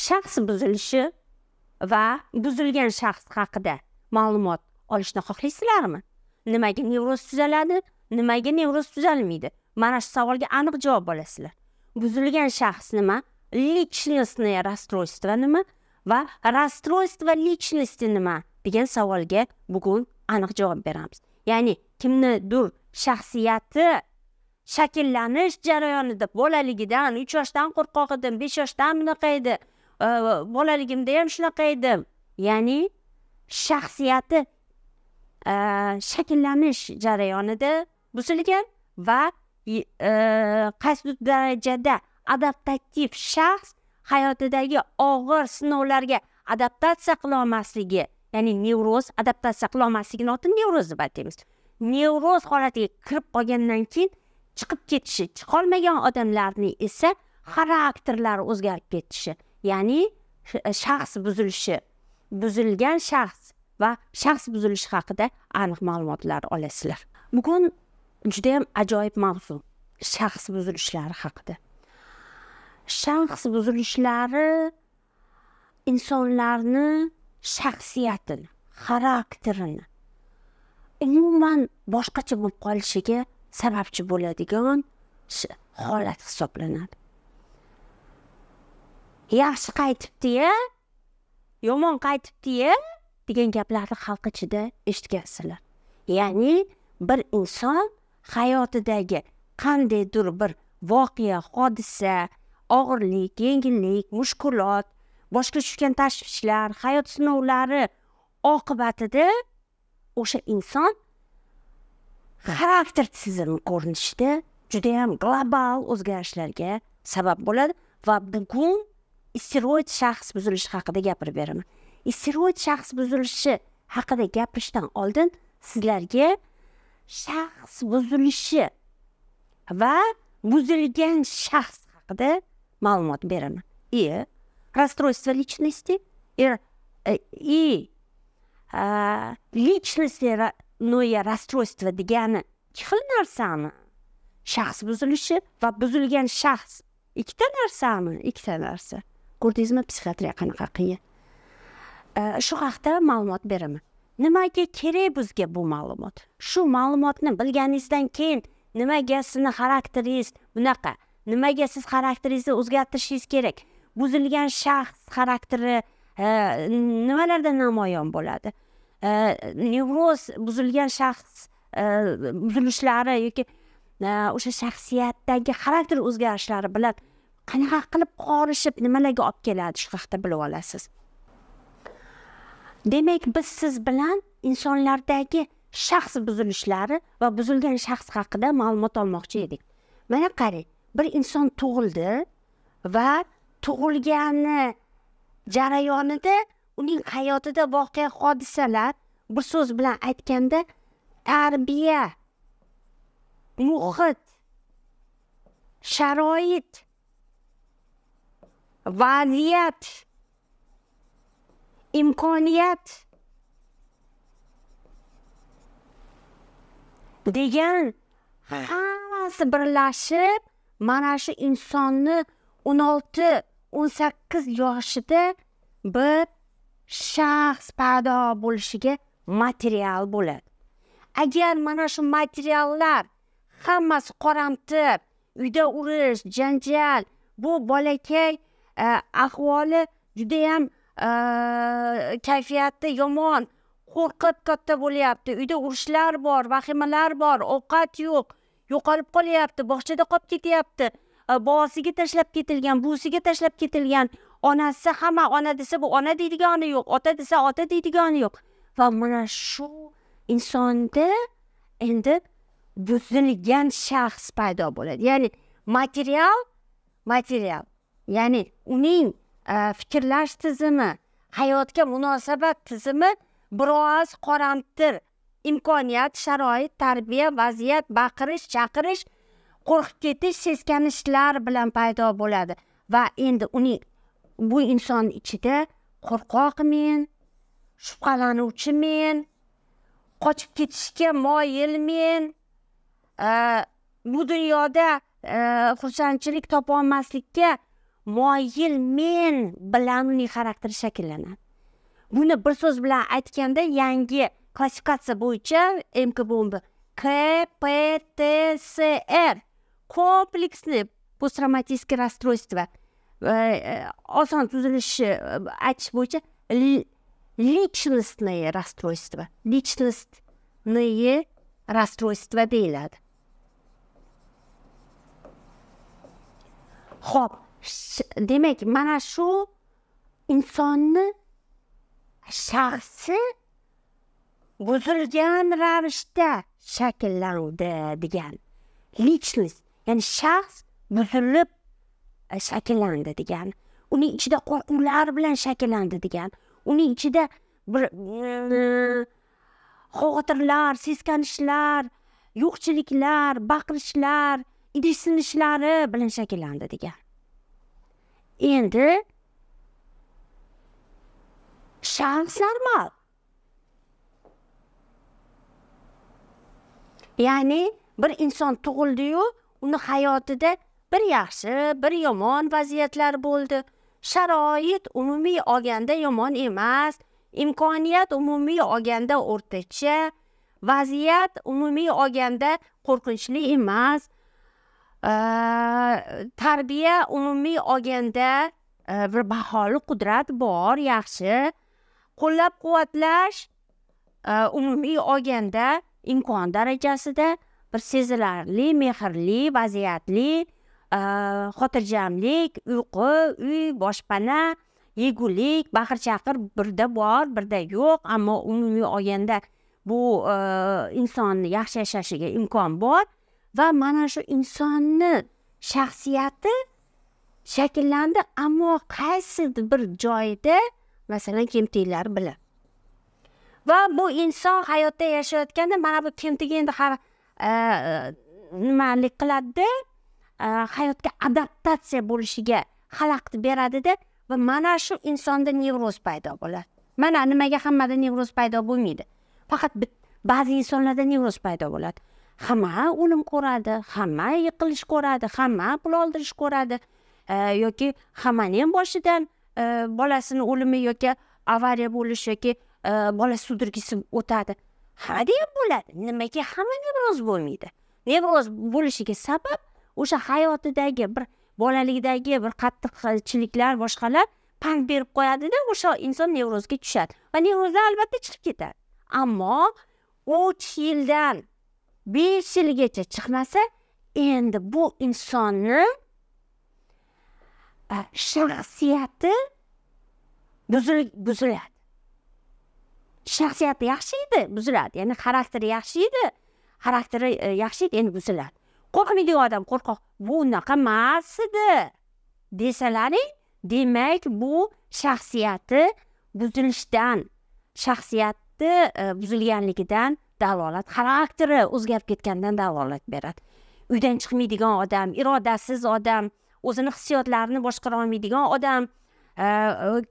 shaxs buzilishi va buzilgan shaxs haqida ma'lumot olishni xohlaysizlarmi nimaga nevroz tuzaladi nimaga nevroz tuzalmaydi mana shu savolga aniq javob olasizlar buzilgan shaxs nima личностное расстройство nima va расстройство личности nima degan savolga bugun aniq javob beramiz ya'ni kimnidir shaxsiyati shakllanish jarayonida bolaligidan uch yoshdan qo'rqoq edi besh yoshdan bunaqa edi bolaligimda ham shunaqa edim ya'ni shaxsiyati shakllanish jarayonida buzilgan va qaysidir darajada adaptativ shaxs hayotidagi og'ir sinovlarga adaptatsiya qilolmasligi ya'ni nevroz adaptatsiya qilolmasligini oti nevroz deb aytamiz nevroz holatiga kirib qolgandan keyin chiqib ketishi chiqolmagan odamlarni esa xarakterlari o'zgarib ketishi ya'ni e, shaxs buzilishi buzilgan shaxs va shaxs buzilishi haqida aniq ma'lumotlar olasizlar bugun judayam ajoyib mavzu shaxs buzilishlari haqida shaxs buzilishlari insonlarni shaxsiyatini xarakterini umuman boshqacha bo'lib qolishiga sababchi bo'ladigan holat hisoblanadi yaxshi qaytibdiya yomon qaytibdiya degan gaplarni xalq ichida eshitgansizlar ya'ni bir inson hayotidagi qandaydir bir voqea hodisa og'irlik yengillik mushkulot boshga tushgan tashvishlar hayot sinovlari oqibatida o'sha inson xarakter tizimi ko'rinishida judayam global o'zgarishlarga sabab bo'ladi va bugun isteroid shaxs buzilishi haqida gapirib beraman isteroid shaxs buzilishi haqida gapirishdan oldin sizlarga shaxs buzilishi va buzilgan shaxs haqida ma'lumot beraman и расстройство личности и, э, и а, личностное расстройство degani ikki xil narsami shaxs buzilishi va buzilgan shaxs ikkita narsami ikkita narsa ko'rdingizmi psixiatriya qanaqa qiyin shu haqda ma'lumot beraman nimaga kerak bizga bu ma'lumot shu ma'lumotni bilganingizdan keyin nimaga sizni xarakteringiz bunaqa nimaga siz xarakteringizni o'zgartirishingiz kerak buzilgan shaxs xarakteri e, nimalarda namoyon bo'ladi e, nevroz buzilgan shaxs e, buzilishlari yoki o'sha shaxsiyatdagi xarakter o'zgarishlari bilan qanaqa qilib qorishib nimalarga olib keladi shu haqida bilib olasiz demak biz siz bilan insonlardagi shaxs buzilishlari va buzilgan shaxs haqida ma'lumot olmoqchi edik mana qarang bir inson tug'ildi va tug'ilgani jarayonida uning hayotida voqea hodisalar bir so'z bilan aytganda tarbiya muhit sharoit vaziyat imkoniyat degan hammasi birlashib mana shu insonni o'n olti o'n sakkiz yoshida bir shaxs paydo bo'lishiga material bo'ladi agar mana shu materiallar hammasi qoramtir uyda urush janjal bu bolakay ahvoli judayam kayfiyati yomon qo'rqib katta bo'lyapti uyda urushlar bor vahimalar bor ovqat yo'q yo'qolib qolyapti bog'chada qolib ketyapti bobosiga tashlab ketilgan buvisiga tashlab ketilgan onasi hamma ona desa bu ona deydigani yo'q ota desa ota deydigani yo'q va mana shu insonda endi buzilgan shaxs paydo bo'ladi ya'ni material material ya'ni uning e, fikrlash tizimi hayotga munosabat tizimi biroz qoramtir imkoniyat sharoit tarbiya vaziyat baqirish chaqirish qo'rqib ketish seskanishlar bilan paydo bo'ladi va endi uning bu inson ichida qo'rqoqmen shubhalanuvchimen qochib ketishga moyilmen e, bu dunyoda e, xursandchilik topolmaslikka moyil men bilanli xarakter shakllanadi buni bir so'z bilan aytganda yangi klassifikatsiya bo'yicha mkbmb kptsr kompleksni posttraumatический расстройство e, oson tuzilishi e, aytish bo'yicha личностные расстройства личностные расстройства deyiladi ho'p demak mana shu insonni shaxsi buzilgan ravishda shakllanuvdi degan личность ya'ni shaxs buzilib e, shakllandi degan uning ichida qo'rquvlar bilan shakllandi degan uning ichida bir mm, xavotirlar seskanishlar yo'qchiliklar baqirishlar idishsinishlari bilan shakllandi degan endi shans normal ya'ni bir inson tug'ildi-yu, uni hayotida bir yaxshi bir yomon vaziyatlar bo'ldi sharoit umumiy olganda yomon emas imkoniyat umumiy olganda o'rtacha vaziyat umumiy olganda qo'rqinchli emas tarbiya umumiy olganda bir baholi qudrat bor yaxshi qo'llab quvvatlash umumiy olganda imkon darajasida bir sezilarli mehrli vaziyatli xotirjamlik uyqu uy boshpana yegulik baqir chaqir birda bor birda yo'q ammo umumiy olganda bu insonni yaxshi yashashiga imkon bor va mana shu insonni shaxsiyati shakllandi ammo qaysidir bir joyda masalan kemtiklar bilan va bu inson hayotda yashayotganda mana bu kemtik endi har e, nimalik qiladida e, hayotga adaptatsiya bo'lishiga xalaqit beradida va mana shu insonda nevroz paydo bo'ladi mana nimaga hammada nevroz paydo bo'lmaydi faqat ba'zi insonlarda nevroz paydo bo'ladi hamma o'lim ko'radi hamma yiqilish ko'radi hamma pul oldirish ko'radi e, yoki hammani ham boshidan e, bolasini o'limi yoki avariya bo'lishi yoki e, bola sudirgisi o'tadi hammada ham bo'ladi nimaga hamma nevroz bo'lmaydi nevroz bo'lishiga sabab o'sha hayotidagi bir bolaligidagi bir qattiqchiliklar boshqalar pand berib qo'yadida o'sha inson nevrozga tushadi va nevrozdan albatta chiqib ketadi ammo uch yildan besh yilgacha chiqmasa endi bu insonni e, shaxsiyati buziladi shaxsiyati yaxshi edi buziladi ya'ni xarakteri yaxshi edi xarakteri e, yaxshi edi endi buziladi qo'rqmaydigan odam qo'rqoq bu unaqa emas edi desalaring demak bu shaxsiyati buzilishdan shaxsiyati e, buzilganligidan dalolat xarakteri o'zgarib ketganidan dalolat beradi uydan chiqmaydigan odam irodasiz odam o'zini hissiyotlarini boshqara olmaydigan odam e,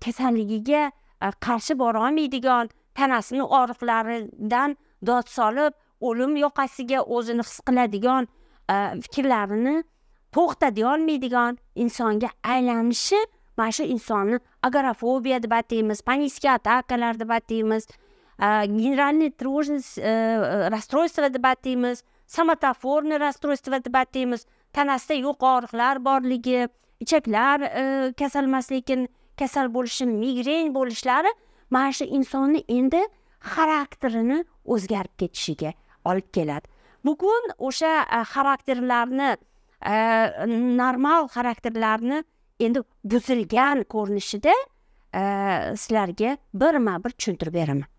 kasalligiga e, qarshi bora olmaydigan tanasini og'riqlaridan dod solib o'lim yoqasiga o'zini his qiladigan e, fikrlarini to'xtata olmaydigan insonga aylanishi mana shu insonni agorafobiya deb ataymiz panikka atakalar deb ataymiz generalniy тревожность э, э, расстройство deb aytaymiz samatoforniy расстройство deb aytaymiz tanasida барлиги, ичеклар borligi ichaklar kasalmas lekin kasal bo'lishi migren bo'lishlari mana shu insonni endi xarakterini o'zgarib ketishiga olib keladi bugun o'sha xarakterlarni normal xarakterlarni endi buzilgan ko'rinishida sizlarga birma bir tushuntirib beraman